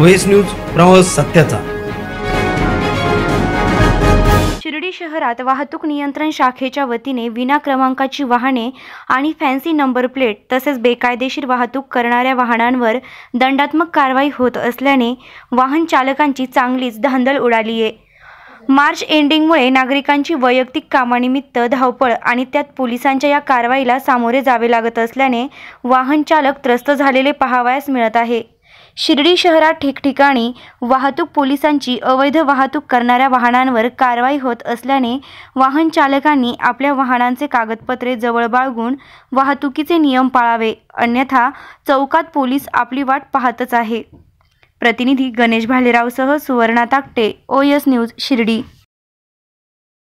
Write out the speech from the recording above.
OS news प्रवास सत्याचा शिर्डी शहरात वाहतूक नियंत्रण शाखेच्या वतीने विना क्रमांकाची वाहने आणि फॅन्सी नंबर प्लेट तसेच बेकायदेशीर वाहतूक करणाऱ्या वाहनांवर दंडात्मक कारवाई होत असल्याने वाहन चालकांची चांगलीच धांदल उडाली आहे मार्च एंडिंगमुळे नागरिकांची वैयक्तिक कामानिमित्त धावपळ आणि त्यात पोलिसांच्या या कारवाईला सामोरे जावे लागत असल्याने वाहन चालक त्रस्त झालेले पाहावयास मिळत आहे शिर्डी शहरात ठिकठिकाणी वाहतूक पोलिसांची अवैध वाहतूक करणाऱ्या वाहनांवर कारवाई होत असल्याने वाहन चालकांनी आपल्या वाहनांचे कागदपत्रे जवळ बाळगून वाहतुकीचे नियम पाळावे अन्यथा चौकात पोलीस आपली वाट पाहतच आहे प्रतिनिधी गणेश भालेरावसह Suvarna Takate O S news Shirdi